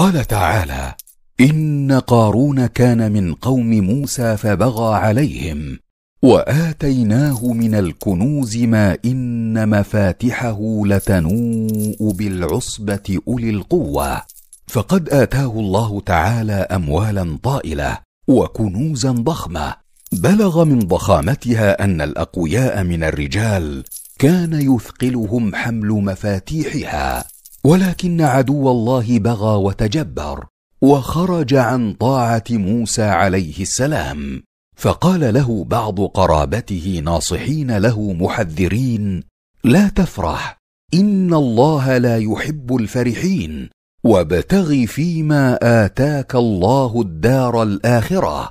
قال تعالى ان قارون كان من قوم موسى فبغى عليهم واتيناه من الكنوز ما ان مفاتحه لتنوء بالعصبه اولي القوه فقد اتاه الله تعالى اموالا طائله وكنوزا ضخمه بلغ من ضخامتها ان الاقوياء من الرجال كان يثقلهم حمل مفاتيحها ولكن عدو الله بغى وتجبر وخرج عن طاعه موسى عليه السلام فقال له بعض قرابته ناصحين له محذرين لا تفرح ان الله لا يحب الفرحين وابتغ فيما اتاك الله الدار الاخره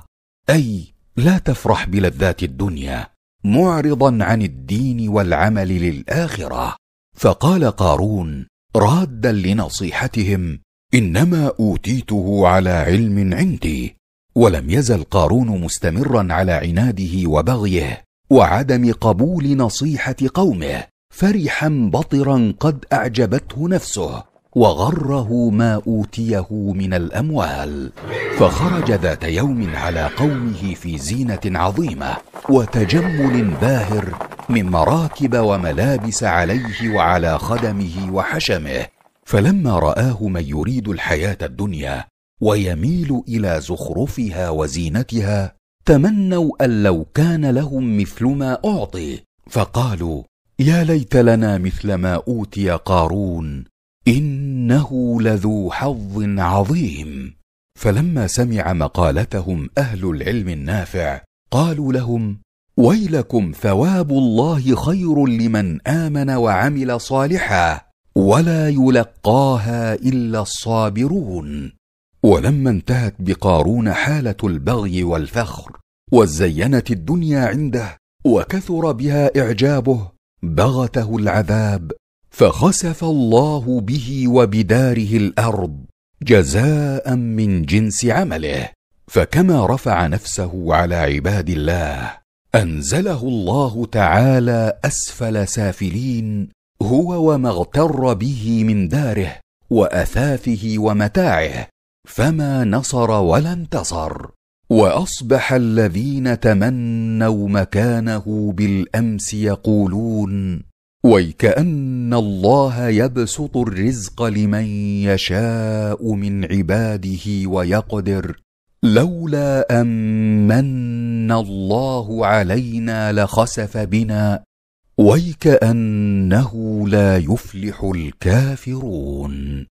اي لا تفرح بلذات الدنيا معرضا عن الدين والعمل للاخره فقال قارون رادا لنصيحتهم انما اوتيته على علم عندي ولم يزل قارون مستمرا على عناده وبغيه وعدم قبول نصيحه قومه فرحا بطرا قد اعجبته نفسه وغره ما اوتيه من الاموال فخرج ذات يوم على قومه في زينه عظيمه وتجمل باهر من مراكب وملابس عليه وعلى خدمه وحشمه فلما راه من يريد الحياه الدنيا ويميل الى زخرفها وزينتها تمنوا ان لو كان لهم مثل ما اعطي فقالوا يا ليت لنا مثل ما اوتي قارون انه لذو حظ عظيم فلما سمع مقالتهم اهل العلم النافع قالوا لهم ويلكم ثواب الله خير لمن امن وعمل صالحا ولا يلقاها الا الصابرون ولما انتهت بقارون حاله البغي والفخر وزينت الدنيا عنده وكثر بها اعجابه بغته العذاب فخسف الله به وبداره الارض جزاء من جنس عمله فكما رفع نفسه على عباد الله انزله الله تعالى اسفل سافلين هو وما اغتر به من داره واثاثه ومتاعه فما نصر ولا انتصر واصبح الذين تمنوا مكانه بالامس يقولون ويكان الله يبسط الرزق لمن يشاء من عباده ويقدر لولا ان من الله علينا لخسف بنا ويكانه لا يفلح الكافرون